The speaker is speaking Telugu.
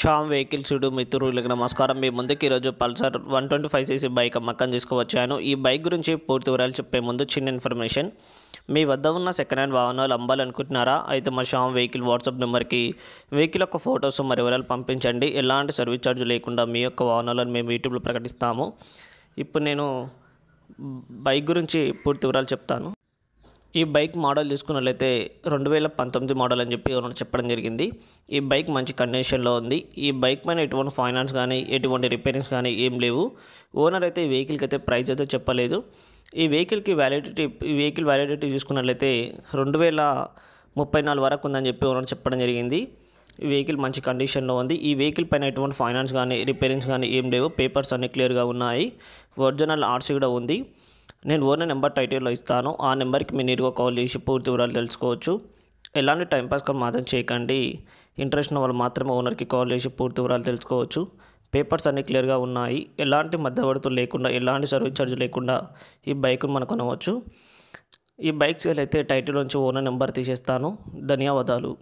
షామ్ వెహికల్స్ చూడు మిత్రులకు నమస్కారం మీ ముందుకు ఈరోజు Pulsar one twenty five CC bike అమ్మకం తీసుకువచ్చాను ఈ బైక్ గురించి పూర్తి వివరాలు చెప్పే ముందు చిన్న ఇన్ఫర్మేషన్ మీ వద్ద ఉన్న సెకండ్ హ్యాండ్ వాహనాలు అమ్మాలనుకుంటున్నారా అయితే మా షామ్ వెహికల్ వాట్సాప్ నెంబర్కి వెహికల్ యొక్క ఫొటోస్ మరి వివరాలు పంపించండి ఎలాంటి సర్వీస్ ఛార్జ్ లేకుండా మీ యొక్క వాహనాలను మేము యూట్యూబ్లో ప్రకటిస్తాము ఇప్పుడు నేను బైక్ గురించి పూర్తి వివరాలు చెప్తాను ఈ బైక్ మోడల్ తీసుకున్నట్లయితే రెండు వేల పంతొమ్మిది మోడల్ అని చెప్పి మనం చెప్పడం జరిగింది ఈ బైక్ మంచి కండిషన్లో ఉంది ఈ బైక్ పైన ఎటువంటి ఫైనాన్స్ కానీ ఎటువంటి రిపేరింగ్స్ కానీ ఏం లేవు ఓనర్ అయితే ఈ వెహికల్కి అయితే ప్రైస్ అయితే చెప్పలేదు ఈ వెహికల్కి వ్యాలిడిటీ ఈ వెహికల్ వ్యాలిడిటీ చూసుకున్నట్లయితే రెండు వేల ముప్పై నాలుగు వరకు ఉందని చెప్పి ఓనర్ చెప్పడం జరిగింది ఈ వెహికల్ మంచి కండిషన్లో ఉంది ఈ వెహికల్ పైన ఎటువంటి ఫైనాన్స్ కానీ రిపేరింగ్స్ కానీ ఏం లేవు పేపర్స్ అన్నీ క్లియర్గా ఉన్నాయి ఒరిజినల్ ఆర్సీ కూడా ఉంది నేను ఓన నెంబర్ టైటిల్లో ఇస్తాను ఆ నెంబర్కి మీరు నీరుగా కాల్ చేసి పూర్తి వివరాలు తెలుసుకోవచ్చు ఎలాంటి టైంపాస్ కూడా మాత్రం చేయకండి ఇంట్రెస్ట్ ఉన్న వాళ్ళు మాత్రమే ఓనర్కి కాల్ చేసి పూర్తి వివరాలు తెలుసుకోవచ్చు పేపర్స్ అన్నీ క్లియర్గా ఉన్నాయి ఎలాంటి మధ్యవర్తులు లేకుండా ఎలాంటి సర్వీస్ ఛార్జ్ లేకుండా ఈ బైక్ను మనం కొనవచ్చు ఈ బైక్ సేల్ అయితే టైటిల్ నుంచి ఓనర్ నెంబర్ తీసేస్తాను ధన్యవాదాలు